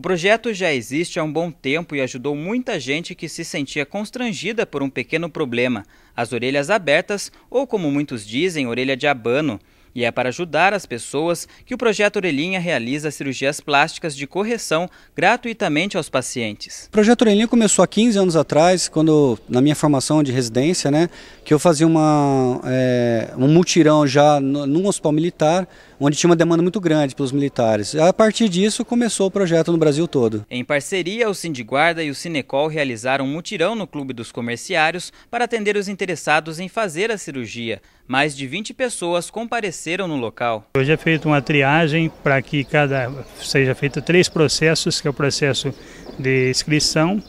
O projeto já existe há um bom tempo e ajudou muita gente que se sentia constrangida por um pequeno problema, as orelhas abertas ou, como muitos dizem, orelha de abano. E é para ajudar as pessoas que o Projeto Orelhinha realiza cirurgias plásticas de correção gratuitamente aos pacientes. O Projeto Orelhinha começou há 15 anos atrás, quando na minha formação de residência, né, que eu fazia uma, é, um mutirão já no, num hospital militar onde tinha uma demanda muito grande pelos militares. A partir disso começou o projeto no Brasil todo. Em parceria, o Sindiguarda e o Cinecol realizaram um mutirão no Clube dos Comerciários para atender os interessados em fazer a cirurgia. Mais de 20 pessoas compareceram no local. Hoje é feita uma triagem para que cada seja feito três processos, que é o processo de inscrição,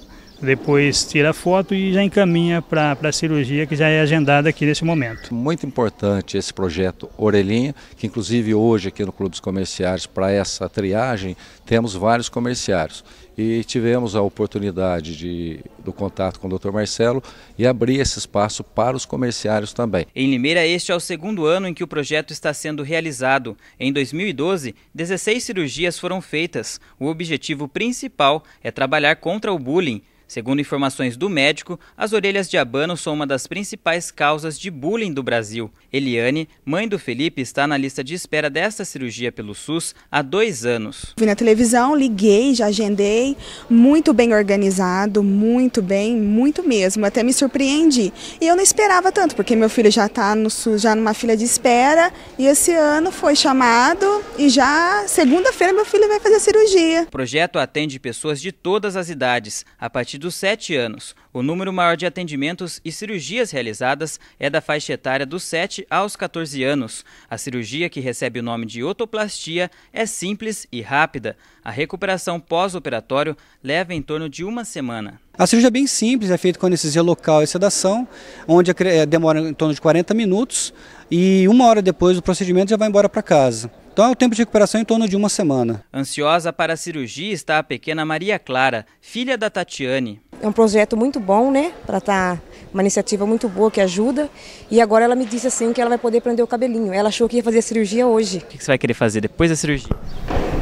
depois tira a foto e já encaminha para a cirurgia que já é agendada aqui nesse momento. Muito importante esse projeto Orelhinha, que inclusive hoje aqui no Clube dos Comerciários, para essa triagem, temos vários comerciários. E tivemos a oportunidade de, do contato com o Dr. Marcelo e abrir esse espaço para os comerciários também. Em Limeira, este é o segundo ano em que o projeto está sendo realizado. Em 2012, 16 cirurgias foram feitas. O objetivo principal é trabalhar contra o bullying Segundo informações do médico, as orelhas de abano são uma das principais causas de bullying do Brasil. Eliane, mãe do Felipe, está na lista de espera desta cirurgia pelo SUS há dois anos. Vi na televisão, liguei, já agendei, muito bem organizado, muito bem, muito mesmo, até me surpreendi. E eu não esperava tanto, porque meu filho já está no SUS, já numa fila de espera, e esse ano foi chamado e já segunda-feira meu filho vai fazer a cirurgia. O projeto atende pessoas de todas as idades, a partir dos 7 anos. O número maior de atendimentos e cirurgias realizadas é da faixa etária dos 7 aos 14 anos. A cirurgia, que recebe o nome de otoplastia, é simples e rápida. A recuperação pós-operatório leva em torno de uma semana. A cirurgia é bem simples, é feita com anestesia local e sedação, onde eh, demora em torno de 40 minutos e uma hora depois o procedimento já vai embora para casa. Então é o tempo de recuperação em torno de uma semana. Ansiosa para a cirurgia está a pequena Maria Clara, filha da Tatiane. É um projeto muito bom, né? Para estar tá uma iniciativa muito boa que ajuda. E agora ela me disse assim que ela vai poder prender o cabelinho. Ela achou que ia fazer a cirurgia hoje. O que você vai querer fazer depois da cirurgia?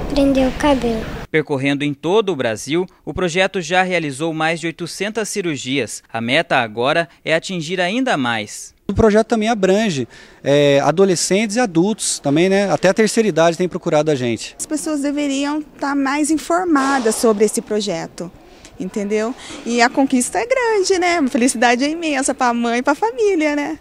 Prender o cabelo. Percorrendo em todo o Brasil, o projeto já realizou mais de 800 cirurgias. A meta agora é atingir ainda mais. O projeto também abrange é, adolescentes e adultos também, né? Até a terceira idade tem procurado a gente. As pessoas deveriam estar tá mais informadas sobre esse projeto, entendeu? E a conquista é grande, né? A felicidade é imensa para a mãe e para a família, né?